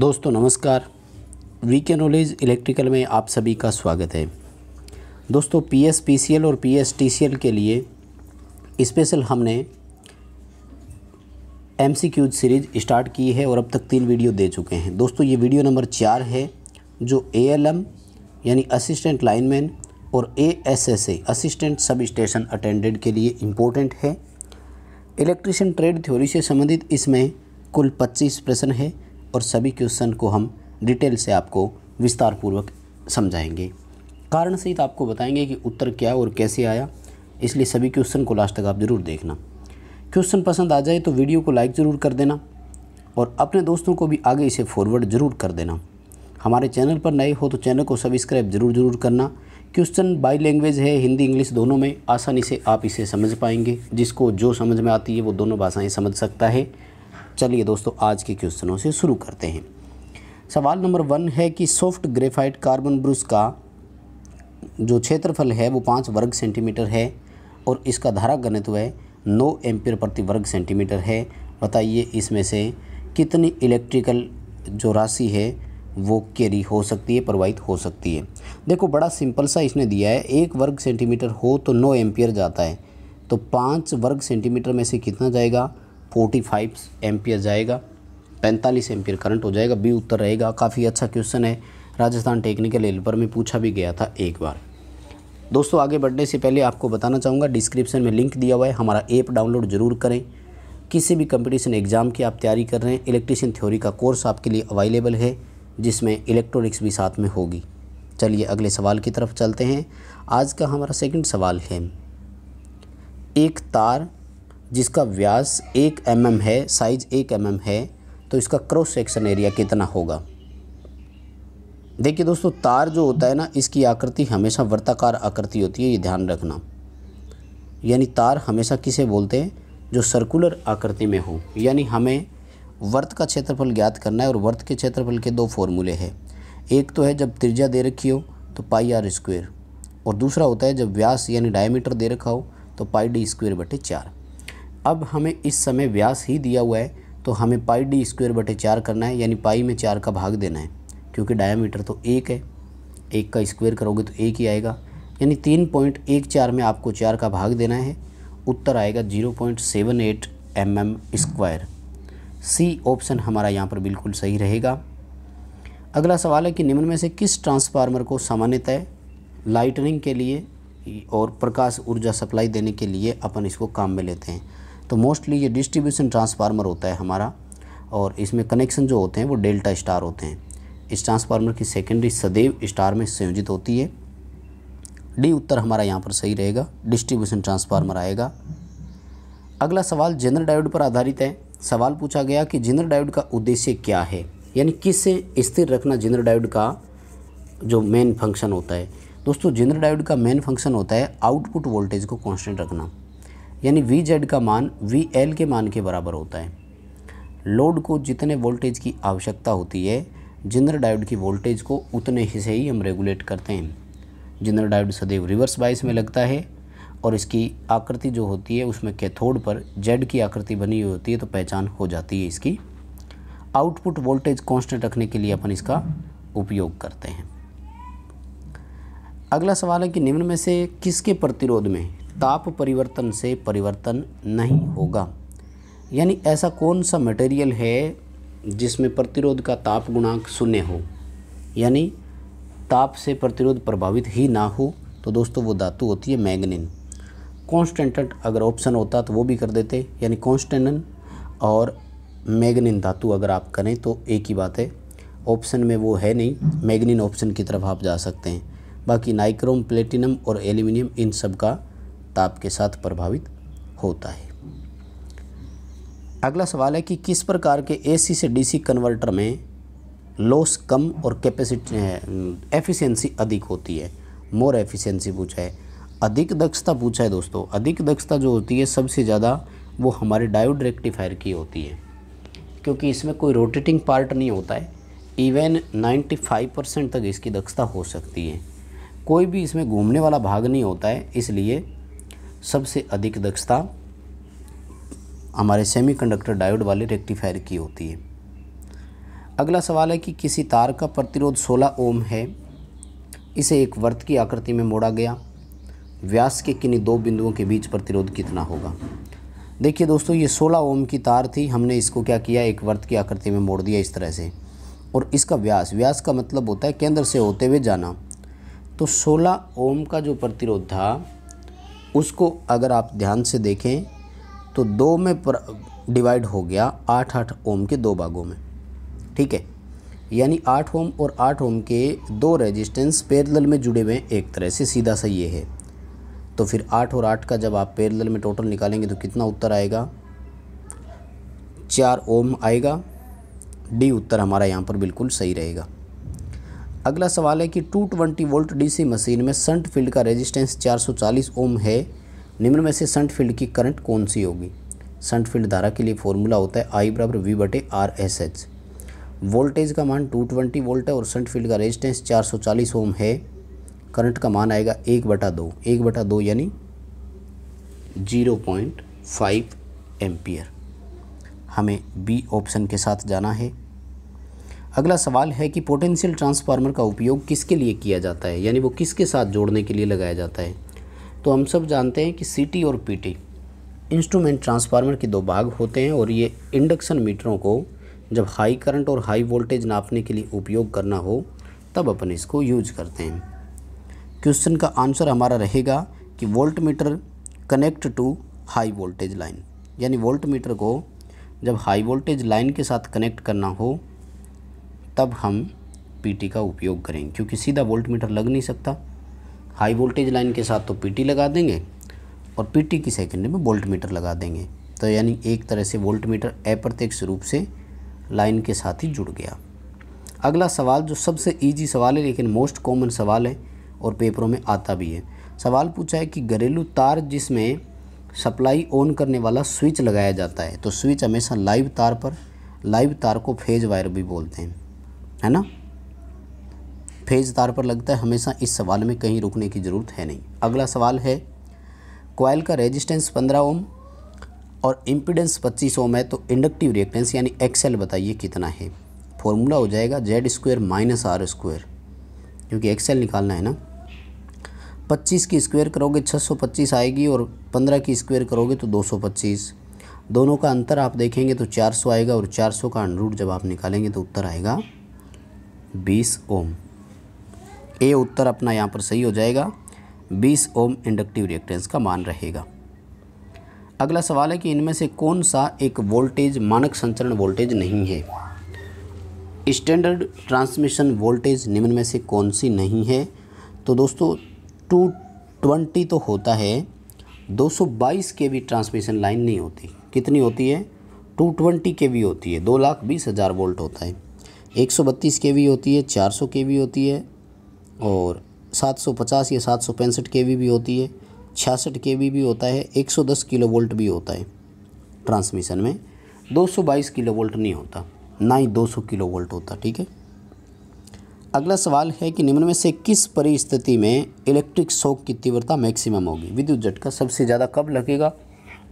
दोस्तों नमस्कार वी के नॉलेज इलेक्ट्रिकल में आप सभी का स्वागत है दोस्तों P S P C L और P S T C L के लिए स्पेशल हमने M C Qs series start की है और अब तक तीन वीडियो दे चुके हैं दोस्तों ये वीडियो नंबर चार है जो ए एल एम यानी असिस्टेंट लाइनमैन और A S S A assistant sub station attendant के लिए इम्पोर्टेंट है इलेक्ट्रिशियन ट्रेड थ्योरी से संबंधित इसमें कुल 25 प्रश्न है और सभी क्वेश्चन को हम डिटेल से आपको विस्तारपूर्वक समझाएंगे कारण सहित आपको बताएंगे कि उत्तर क्या और कैसे आया इसलिए सभी क्वेश्चन को लास्ट तक आप ज़रूर देखना क्वेश्चन पसंद आ जाए तो वीडियो को लाइक ज़रूर कर देना और अपने दोस्तों को भी आगे इसे फॉरवर्ड ज़रूर कर देना हमारे चैनल पर नए हो तो चैनल को सब्सक्राइब ज़रूर ज़रूर करना क्वेश्चन बाई लैंग्वेज है हिंदी इंग्लिश दोनों में आसानी से आप इसे समझ पाएंगे जिसको जो समझ में आती है वो दोनों भाषाएँ समझ सकता है चलिए दोस्तों आज के क्वेश्चनों से शुरू करते हैं सवाल नंबर वन है कि सॉफ्ट ग्रेफाइट कार्बन ब्रुश का जो क्षेत्रफल है वो पाँच वर्ग सेंटीमीटर है और इसका धारा घनत्व है नौ एम्पियर प्रति वर्ग सेंटीमीटर है बताइए इसमें से कितनी इलेक्ट्रिकल जो राशि है वो कैरी हो सकती है प्रवाहित हो सकती है देखो बड़ा सिंपल सा इसने दिया है एक वर्ग सेंटीमीटर हो तो नौ एम्पियर जाता है तो पाँच वर्ग सेंटीमीटर में से कितना जाएगा फोर्टी फाइव एम्पियर जाएगा पैंतालीस एम्पियर करंट हो जाएगा बी उत्तर रहेगा काफ़ी अच्छा क्वेश्चन है राजस्थान टेक्निकल पर में पूछा भी गया था एक बार दोस्तों आगे बढ़ने से पहले आपको बताना चाहूँगा डिस्क्रिप्शन में लिंक दिया हुआ है हमारा ऐप डाउनलोड जरूर करें किसी भी कंपटीशन एग्ज़ाम की आप तैयारी कर रहे हैं इलेक्ट्रिशियन थ्योरी का कोर्स आपके लिए अवेलेबल है जिसमें इलेक्ट्रॉनिक्स भी साथ में होगी चलिए अगले सवाल की तरफ चलते हैं आज का हमारा सेकंड सवाल है एक तार जिसका व्यास एक एम mm है साइज एक एम mm है तो इसका क्रॉस सेक्शन एरिया कितना होगा देखिए दोस्तों तार जो होता है ना इसकी आकृति हमेशा वर्ताकार आकृति होती है ये ध्यान रखना यानी तार हमेशा किसे बोलते हैं जो सर्कुलर आकृति में हो यानी हमें वर्त का क्षेत्रफल ज्ञात करना है और वर्त के क्षेत्रफल के दो फॉर्मूले हैं एक तो है जब त्रिज्या दे रखी हो तो पाई आर स्क्वेयर और दूसरा होता है जब व्यास यानी डायमीटर दे रखा हो तो पाई डी स्क्वेयर बटे चार अब हमें इस समय व्यास ही दिया हुआ है तो हमें पाई डी स्क्वेयर बटे चार करना है यानी पाई में चार का भाग देना है क्योंकि डायामीटर तो एक है एक का स्क्वेयर करोगे तो एक ही आएगा यानी तीन पॉइंट एक चार में आपको चार का भाग देना है उत्तर आएगा zero point seven eight M M square C option हमारा यहाँ पर बिल्कुल सही रहेगा अगला सवाल है कि निम्न में से किस ट्रांसफार्मर को सामान्यतः लाइटनिंग के लिए और प्रकाश ऊर्जा सप्लाई देने के लिए अपन इसको काम में लेते हैं तो मोस्टली ये डिस्ट्रीब्यूशन ट्रांसफार्मर होता है हमारा और इसमें कनेक्शन जो होते हैं वो डेल्टा स्टार होते हैं इस ट्रांसफार्मर की सेकेंडरी सदैव स्टार में संयोजित होती है डी उत्तर हमारा यहाँ पर सही रहेगा डिस्ट्रीब्यूशन ट्रांसफार्मर आएगा अगला सवाल जनरल डायोड पर आधारित है सवाल पूछा गया कि जनरल डायोड का उद्देश्य क्या है यानी किससे स्थिर रखना जनरल डायोड का जो मेन फंक्शन होता है दोस्तों जनरल डायोड का मेन फंक्शन होता है आउटपुट वोल्टेज को कांस्टेंट रखना यानी वी जेड का मान वी एल के मान के बराबर होता है लोड को जितने वोल्टेज की आवश्यकता होती है जिंदर डायोड की वोल्टेज को उतने ही से ही हम रेगुलेट करते हैं जिंदर डायोड सदैव रिवर्स बाइस में लगता है और इसकी आकृति जो होती है उसमें कैथोड पर जेड की आकृति बनी हुई होती है तो पहचान हो जाती है इसकी आउटपुट वोल्टेज कांस्टेंट रखने के लिए अपन इसका उपयोग करते हैं अगला सवाल है कि निम्न में से किसके प्रतिरोध में ताप परिवर्तन से परिवर्तन नहीं होगा यानी ऐसा कौन सा मटेरियल है जिसमें प्रतिरोध का ताप गुणांक शून्य हो यानी ताप से प्रतिरोध प्रभावित ही ना हो तो दोस्तों वो धातु होती है मैग्निन कॉन्स्टेंट अगर ऑप्शन होता तो वो भी कर देते यानी कॉन्स्टेंटन और मैगनिन धातु अगर आप करें तो एक ही बात है ऑप्शन में वो है नहीं मैगनिन ऑप्शन की तरफ आप जा सकते हैं बाकी नाइक्रोम प्लेटिनम और एल्यूमिनियम इन सब का ताप के साथ प्रभावित होता है अगला सवाल है कि किस प्रकार के एसी से डीसी कन्वर्टर में लॉस कम और कैपेसिटी एफिशिएंसी अधिक होती है मोर एफिशिएंसी पूछा है अधिक दक्षता पूछा है दोस्तों अधिक दक्षता जो होती है सबसे ज़्यादा वो हमारे डायोड रेक्टिफायर की होती है क्योंकि इसमें कोई रोटेटिंग पार्ट नहीं होता है इवन फाइव परसेंट तक इसकी दक्षता हो सकती है कोई भी इसमें घूमने वाला भाग नहीं होता है इसलिए सबसे अधिक दक्षता हमारे सेमीकंडक्टर डायोड वाले रेक्टिफायर की होती है अगला सवाल है कि किसी तार का प्रतिरोध 16 ओम है इसे एक वर्त की आकृति में मोड़ा गया व्यास के किन्हीं दो बिंदुओं के बीच प्रतिरोध कितना होगा देखिए दोस्तों ये 16 ओम की तार थी हमने इसको क्या किया एक वर्त की आकृति में मोड़ दिया इस तरह से और इसका व्यास व्यास का मतलब होता है केंद्र से होते हुए जाना तो 16 ओम का जो प्रतिरोध था उसको अगर आप ध्यान से देखें तो दो में डिवाइड हो गया आठ आठ ओम के दो भागों में ठीक है यानी आठ ओम और आठ ओम के दो रेजिस्टेंस पैरेलल में जुड़े हुए हैं एक तरह से सीधा सा ये है तो फिर आठ और आठ का जब आप पैरेलल में टोटल निकालेंगे तो कितना उत्तर आएगा चार ओम आएगा डी उत्तर हमारा यहाँ पर बिल्कुल सही रहेगा अगला सवाल है कि 220 वोल्ट डीसी मशीन में संट फील्ड का रेजिस्टेंस 440 ओम है निम्न में से संट फील्ड की करंट कौन सी होगी संट फील्ड धारा के लिए फॉर्मूला होता है आई बराबर वी बटे आर एस एच वोल्टेज का मान 220 वोल्ट है और संट फील्ड का रेजिस्टेंस 440 ओम है करंट का मान आएगा एक बटा दो एक बटा दो यानी जीरो पॉइंट फाइव हमें बी ऑप्शन के साथ जाना है अगला सवाल है कि पोटेंशियल ट्रांसफार्मर का उपयोग किसके लिए किया जाता है यानी वो किसके साथ जोड़ने के लिए लगाया जाता है तो हम सब जानते हैं कि सी और पी इंस्ट्रूमेंट ट्रांसफार्मर के दो भाग होते हैं और ये इंडक्शन मीटरों को जब हाई करंट और हाई वोल्टेज नापने के लिए उपयोग करना हो तब अपन इसको यूज करते हैं क्वेश्चन का आंसर हमारा रहेगा कि volt meter connect to high voltage line यानी वोल्ट मीटर को जब हाई वोल्टेज लाइन के साथ कनेक्ट करना हो तब हम पीटी का उपयोग करेंगे क्योंकि सीधा वोल्ट मीटर लग नहीं सकता हाई वोल्टेज लाइन के साथ तो पीटी लगा देंगे और पीटी की सेकेंडरी में वोल्ट मीटर लगा देंगे तो यानी एक तरह से वोल्ट मीटर अप्रत्यक्ष रूप से लाइन के साथ ही जुड़ गया अगला सवाल जो सबसे ईजी सवाल है लेकिन मोस्ट कॉमन सवाल है और पेपरों में आता भी है सवाल पूछा है कि घरेलू तार जिसमें सप्लाई ऑन करने वाला स्विच लगाया जाता है तो स्विच हमेशा लाइव तार पर लाइव तार को फेज वायर भी बोलते हैं है ना फेज तार पर लगता है हमेशा इस सवाल में कहीं रुकने की ज़रूरत है नहीं अगला सवाल है कोयल का रेजिस्टेंस पंद्रह ओम और इम्पिडेंस पच्चीस ओम है तो इंडक्टिव रिएक्टेंस यानी एक्सेल बताइए कितना है फॉर्मूला हो जाएगा Z square minus R square क्योंकि एक्सेल निकालना है ना पच्चीस की स्क्वायर करोगे छः सौ पच्चीस आएगी और पंद्रह की स्क्वायर करोगे तो दो सौ पच्चीस दोनों का अंतर आप देखेंगे तो चार सौ आएगा और चार सौ का अनरूट जब आप निकालेंगे तो उत्तर आएगा बीस ओम ए उत्तर अपना यहाँ पर सही हो जाएगा बीस ओम इंडक्टिव रिएक्टेंस का मान रहेगा अगला सवाल है कि इनमें से कौन सा एक वोल्टेज मानक संचरण वोल्टेज नहीं है स्टैंडर्ड ट्रांसमिशन वोल्टेज निम्न में से कौन सी नहीं है तो दोस्तों टू ट्वेंटी तो होता है 222 के वी ट्रांसमिशन लाइन नहीं होती कितनी होती है 220 के वी होती है दो लाख बीस हज़ार वोल्ट होता है एक सौ बत्तीस के वी होती है चार सौ के वी होती है और सात सौ पचास या सात सौ पैंसठ के वी भी होती है छियासठ के वी भी होता है एक सौ दस किलो वोल्ट भी होता है ट्रांसमिशन में दो सौ बाईस किलो वोल्ट नहीं होता ना ही दो सौ किलो वोल्ट होता ठीक है अगला सवाल है कि निम्न में से किस परिस्थिति में इलेक्ट्रिक शॉक की तीव्रता मैक्सिमम होगी विद्युत झटका सबसे ज़्यादा कब लगेगा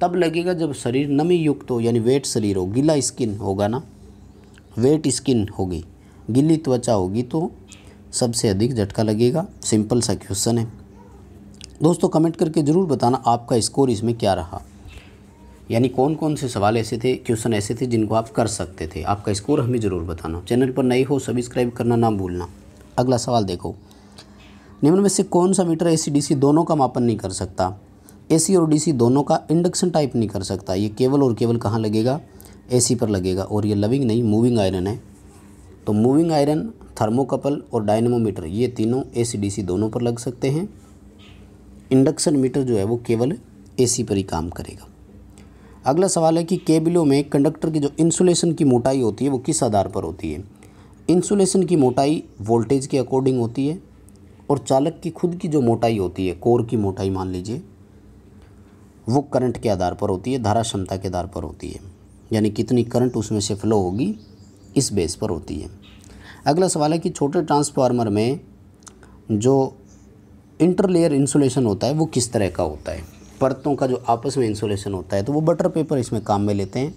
तब लगेगा जब शरीर नमी युक्त हो यानी वेट शरीर हो गीला स्किन होगा ना वेट स्किन होगी गिली त्वचा होगी तो सबसे अधिक झटका लगेगा सिंपल सा क्वेश्चन है दोस्तों कमेंट करके ज़रूर बताना आपका स्कोर इसमें क्या रहा यानी कौन कौन से सवाल ऐसे थे क्वेश्चन ऐसे थे जिनको आप कर सकते थे आपका स्कोर हमें ज़रूर बताना चैनल पर नए हो सब्सक्राइब करना ना भूलना अगला सवाल देखो निम्न में से कौन सा मीटर एसी डीसी दोनों का मापन नहीं कर सकता एसी और डीसी दोनों का इंडक्शन टाइप नहीं कर सकता ये केवल और केवल कहाँ लगेगा एसी पर लगेगा और ये लविंग नहीं मूविंग आयरन है तो मूविंग आयरन थर्मोकपल और डायनमोमीटर ये तीनों सी दोनों पर लग सकते हैं इंडक्शन मीटर जो है वो केवल एसी पर ही काम करेगा अगला सवाल है कि केबिलों में कंडक्टर की जो इंसुलेशन की मोटाई होती है वो किस आधार पर होती है इंसुलेशन की मोटाई वोल्टेज के अकॉर्डिंग होती है और चालक की खुद की जो मोटाई होती है कोर की मोटाई मान लीजिए वो करंट के आधार पर होती है धारा क्षमता के आधार पर होती है यानी कितनी करंट उसमें से फ्लो होगी इस बेस पर होती है अगला सवाल है कि छोटे ट्रांसफार्मर में जो इंटरलेयर इंसुलेशन होता है वो किस तरह का होता है परतों का जो आपस में इंसुलेशन होता है तो वो बटर पेपर इसमें काम में लेते हैं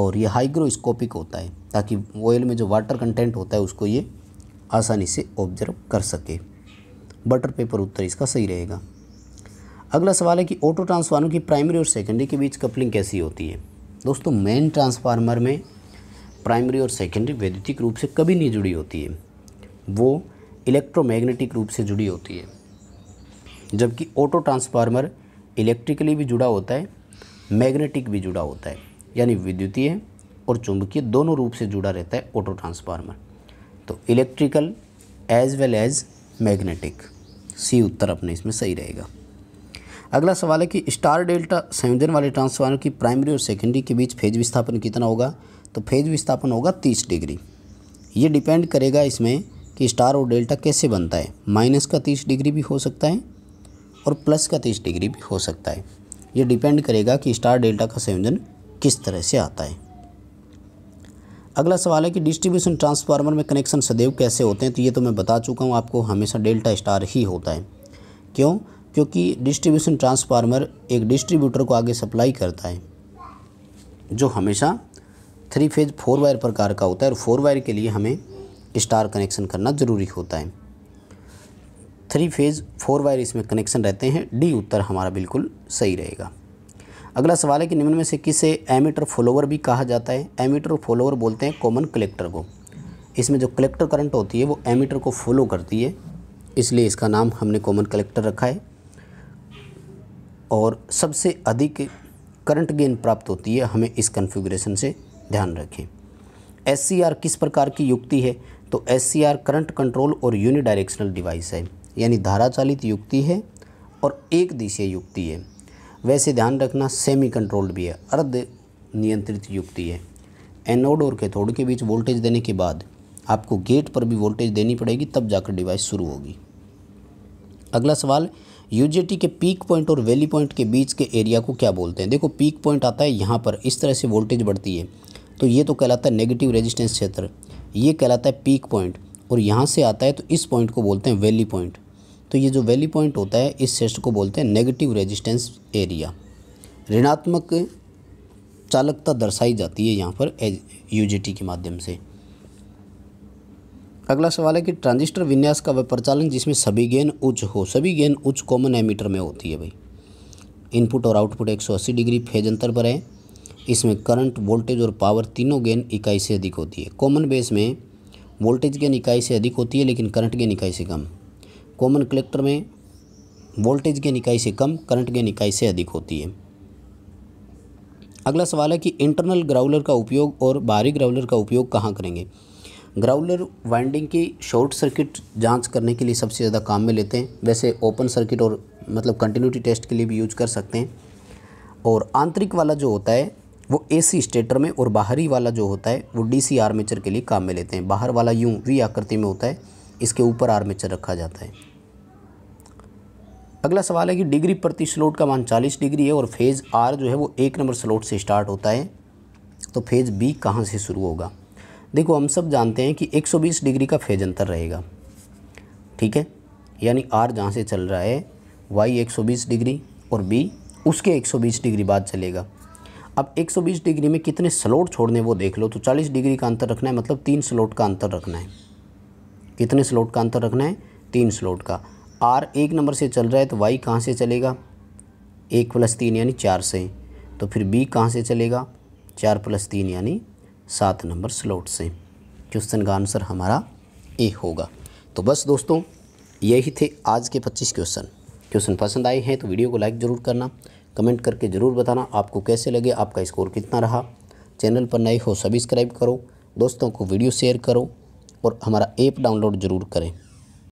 और ये हाइग्रोस्कोपिक होता है ताकि ऑयल में जो वाटर कंटेंट होता है उसको ये आसानी से ऑब्जर्व कर सके बटर पेपर उत्तर इसका सही रहेगा अगला सवाल है कि ऑटो ट्रांसफार्मर की प्राइमरी और सेकेंडरी के बीच कपलिंग कैसी होती है दोस्तों मेन ट्रांसफार्मर में प्राइमरी और सेकेंडरी वैद्युतिक रूप से कभी नहीं जुड़ी होती है वो इलेक्ट्रोमैग्नेटिक रूप से जुड़ी होती है जबकि ऑटो ट्रांसफार्मर इलेक्ट्रिकली भी जुड़ा होता है मैग्नेटिक भी जुड़ा होता है यानी विद्युतीय और चुंबकीय दोनों रूप से जुड़ा रहता है ऑटो ट्रांसफार्मर तो electrical as well as magnetic C उत्तर अपने इसमें सही रहेगा अगला सवाल है कि स्टार डेल्टा संयोजन वाले ट्रांसफार्मर की प्राइमरी और सेकेंडरी के बीच फेज विस्थापन कितना होगा तो फेज विस्थापन होगा तीस डिग्री ये डिपेंड करेगा इसमें कि स्टार और डेल्टा कैसे बनता है माइनस का तीस डिग्री भी हो सकता है और प्लस का तीस डिग्री भी हो सकता है ये डिपेंड करेगा कि स्टार डेल्टा का संयोजन किस तरह से आता है अगला सवाल है कि डिस्ट्रीब्यूशन ट्रांसफार्मर में कनेक्शन सदैव कैसे होते हैं तो ये तो मैं बता चुका हूँ आपको हमेशा डेल्टा स्टार ही होता है क्यों क्योंकि डिस्ट्रीब्यूशन ट्रांसफार्मर एक डिस्ट्रीब्यूटर को आगे सप्लाई करता है जो हमेशा थ्री फेज फोर वायर प्रकार का होता है और फोर वायर के लिए हमें स्टार कनेक्शन करना ज़रूरी होता है थ्री फेज फोर वायर इसमें कनेक्शन रहते हैं डी उत्तर हमारा बिल्कुल सही रहेगा अगला सवाल है कि निम्न में से किसे एमीटर फॉलोवर भी कहा जाता है एमीटर फॉलोवर बोलते हैं कॉमन कलेक्टर को इसमें जो कलेक्टर करंट होती है वो एमीटर को फॉलो करती है इसलिए इसका नाम हमने कॉमन कलेक्टर रखा है और सबसे अधिक करंट गेन प्राप्त होती है हमें इस कन्फिग्रेशन से ध्यान रखें एस किस प्रकार की युक्ति है तो एस करंट कंट्रोल और यूनिडायरेक्शनल डिवाइस है यानी धारा चालित युक्ति है और एक दिशीय युक्ति है वैसे ध्यान रखना सेमी कंट्रोल्ड भी है अर्ध नियंत्रित युक्ति है एनोड और कैथोड के बीच वोल्टेज देने के बाद आपको गेट पर भी वोल्टेज देनी पड़ेगी तब जाकर डिवाइस शुरू होगी अगला सवाल यूजेटी के पीक पॉइंट और वैली पॉइंट के बीच के एरिया को क्या बोलते हैं देखो पीक पॉइंट आता है यहाँ पर इस तरह से वोल्टेज बढ़ती है तो ये तो कहलाता है नेगेटिव रेजिस्टेंस क्षेत्र ये कहलाता है पीक पॉइंट और यहाँ से आता है तो इस पॉइंट को बोलते हैं वैली पॉइंट तो ये जो वैली पॉइंट होता है इस क्षेत्र को बोलते हैं नेगेटिव रेजिस्टेंस एरिया ऋणात्मक चालकता दर्शाई जाती है यहाँ पर यूजीटी के माध्यम से अगला सवाल है कि ट्रांजिस्टर विन्यास का वह प्रचालन जिसमें सभी गेन उच्च हो सभी गेन उच्च कॉमन एमीटर में होती है भाई इनपुट और आउटपुट 180 डिग्री फेज अंतर पर है इसमें करंट वोल्टेज और पावर तीनों गेन इकाई से अधिक होती है कॉमन बेस में वोल्टेज गेन इकाई से अधिक होती है लेकिन करंट गेन इकाई से कम कॉमन कलेक्टर में वोल्टेज गेन इकाई से कम करंट गेन इकाई से अधिक होती है अगला सवाल है कि इंटरनल ग्राउलर का उपयोग और बाहरी ग्राउलर का उपयोग कहाँ करेंगे ग्राउलर वाइंडिंग की शॉर्ट सर्किट जांच करने के लिए सबसे ज़्यादा काम में लेते हैं वैसे ओपन सर्किट और मतलब कंटिन्यूटी टेस्ट के लिए भी यूज कर सकते हैं और आंतरिक वाला जो होता है वो एसी स्टेटर में और बाहरी वाला जो होता है वो डी आर्मेचर के लिए काम में लेते हैं बाहर वाला यूँ वी आकृति में होता है इसके ऊपर आर्मेचर रखा जाता है अगला सवाल है कि डिग्री प्रति स्लोट का मान 40 डिग्री है और फेज़ आर जो है वो एक नंबर स्लोट से स्टार्ट होता है तो फेज़ बी कहाँ से शुरू होगा देखो हम सब जानते हैं कि 120 डिग्री का फेज अंतर रहेगा ठीक है यानी आर जहाँ से चल रहा है वाई 120 डिग्री और बी उसके 120 डिग्री बाद चलेगा अब 120 डिग्री में कितने स्लोट छोड़ने वो देख लो तो 40 डिग्री का अंतर रखना है मतलब तीन स्लोट का अंतर रखना है कितने स्लोट का अंतर रखना है तीन स्लोट का आर एक नंबर से चल रहा है तो वाई कहाँ से चलेगा एक प्लस तीन यानी चार से तो फिर बी कहाँ से चलेगा चार प्लस तीन यानी सात नंबर स्लॉट से क्वेश्चन का आंसर हमारा ए होगा तो बस दोस्तों यही थे आज के पच्चीस क्वेश्चन क्वेश्चन पसंद आए हैं तो वीडियो को लाइक ज़रूर करना कमेंट करके ज़रूर बताना आपको कैसे लगे आपका स्कोर कितना रहा चैनल पर नए हो सब्सक्राइब करो दोस्तों को वीडियो शेयर करो और हमारा ऐप डाउनलोड ज़रूर करें